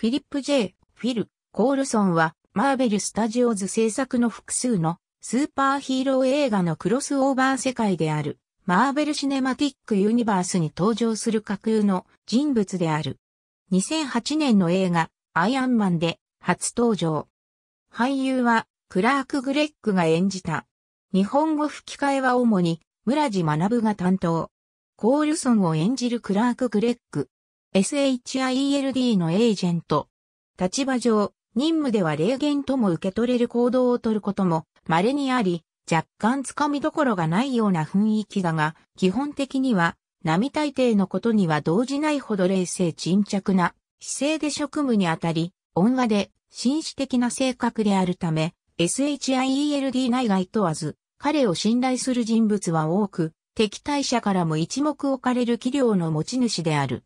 フィリップ J. フィル・コールソンは、マーベル・スタジオズ制作の複数のスーパーヒーロー映画のクロスオーバー世界である、マーベル・シネマティック・ユニバースに登場する架空の人物である。2008年の映画、アイアンマンで初登場。俳優は、クラーク・グレッグが演じた。日本語吹き替えは主に、村地学が担当。コールソンを演じるクラーク・グレッグ。SHIELD のエージェント。立場上、任務では霊言とも受け取れる行動をとることも稀にあり、若干つかみどころがないような雰囲気だが、基本的には、並大抵のことには動じないほど冷静沈着な姿勢で職務にあたり、恩和で紳士的な性格であるため、SHIELD 内外問わず、彼を信頼する人物は多く、敵対者からも一目置かれる器量の持ち主である。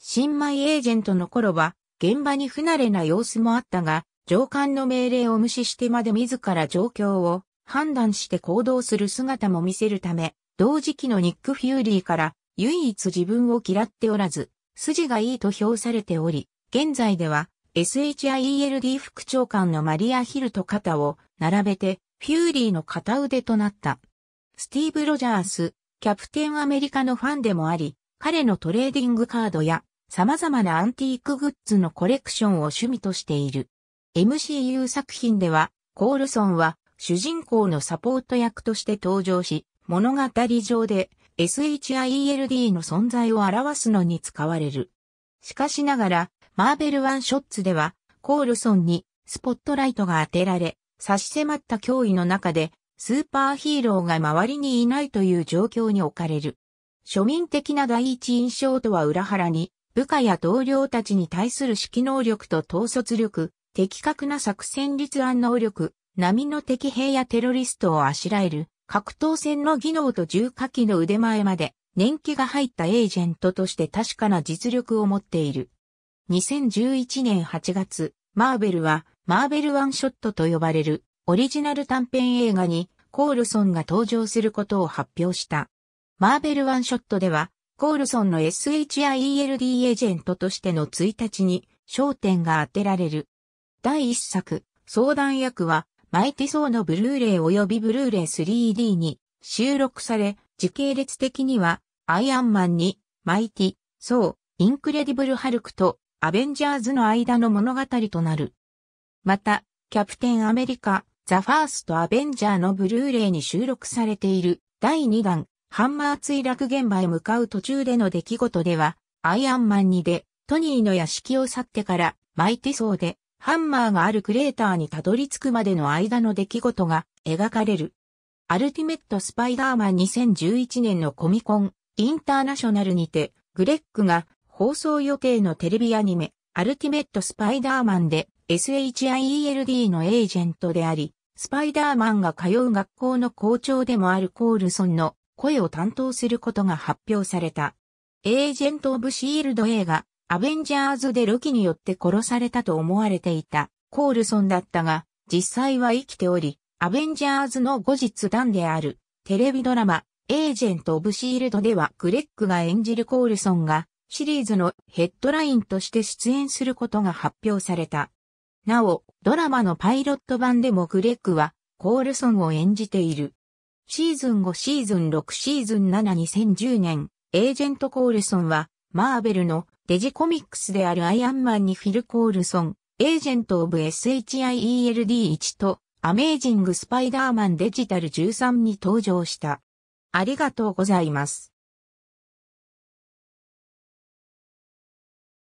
新米エージェントの頃は、現場に不慣れな様子もあったが、上官の命令を無視してまで自ら状況を判断して行動する姿も見せるため、同時期のニック・フューリーから唯一自分を嫌っておらず、筋がいいと評されており、現在では SHIELD 副長官のマリア・ヒルと肩を並べて、フューリーの片腕となった。スティーブ・ロジャース、キャプテンアメリカのファンでもあり、彼のトレーディングカードや様々なアンティークグッズのコレクションを趣味としている。MCU 作品では、コールソンは主人公のサポート役として登場し、物語上で SHIELD の存在を表すのに使われる。しかしながら、マーベルワンショッツでは、コールソンにスポットライトが当てられ、差し迫った脅威の中で、スーパーヒーローが周りにいないという状況に置かれる。庶民的な第一印象とは裏腹に、部下や同僚たちに対する指揮能力と統率力、的確な作戦立案能力、波の敵兵やテロリストをあしらえる、格闘戦の技能と重火器の腕前まで、年季が入ったエージェントとして確かな実力を持っている。2011年8月、マーベルは、マーベルワンショットと呼ばれる、オリジナル短編映画に、コールソンが登場することを発表した。マーベルワンショットでは、コールソンの SHIELD エージェントとしての1日に焦点が当てられる。第1作、相談役は、マイティソーのブルーレイ及びブルーレイ 3D に収録され、時系列的には、アイアンマンに、マイティ、ソー、インクレディブル・ハルクと、アベンジャーズの間の物語となる。また、キャプテンアメリカ、ザ・ファースト・アベンジャーのブルーレイに収録されている第2弾、ハンマー墜落現場へ向かう途中での出来事では、アイアンマンにで、トニーの屋敷を去ってから、マイティーで、ハンマーがあるクレーターにたどり着くまでの間の出来事が描かれる。アルティメット・スパイダーマン2011年のコミコン、インターナショナルにて、グレッグが放送予定のテレビアニメ、アルティメット・スパイダーマンで SHIELD のエージェントであり、スパイダーマンが通う学校の校長でもあるコールソンの声を担当することが発表された。エージェント・オブ・シールド映画、アベンジャーズでロキによって殺されたと思われていたコールソンだったが、実際は生きており、アベンジャーズの後日談であるテレビドラマ、エージェント・オブ・シールドではグレッグが演じるコールソンがシリーズのヘッドラインとして出演することが発表された。なお、ドラマのパイロット版でもグレッグはコールソンを演じている。シーズン5シーズン6シーズン72010年、エージェント・コールソンは、マーベルのデジコミックスであるアイアンマンにフィル・コールソン、エージェント・オブ・ SHIELD1 と、アメージング・スパイダーマンデジタル13に登場した。ありがとうございます。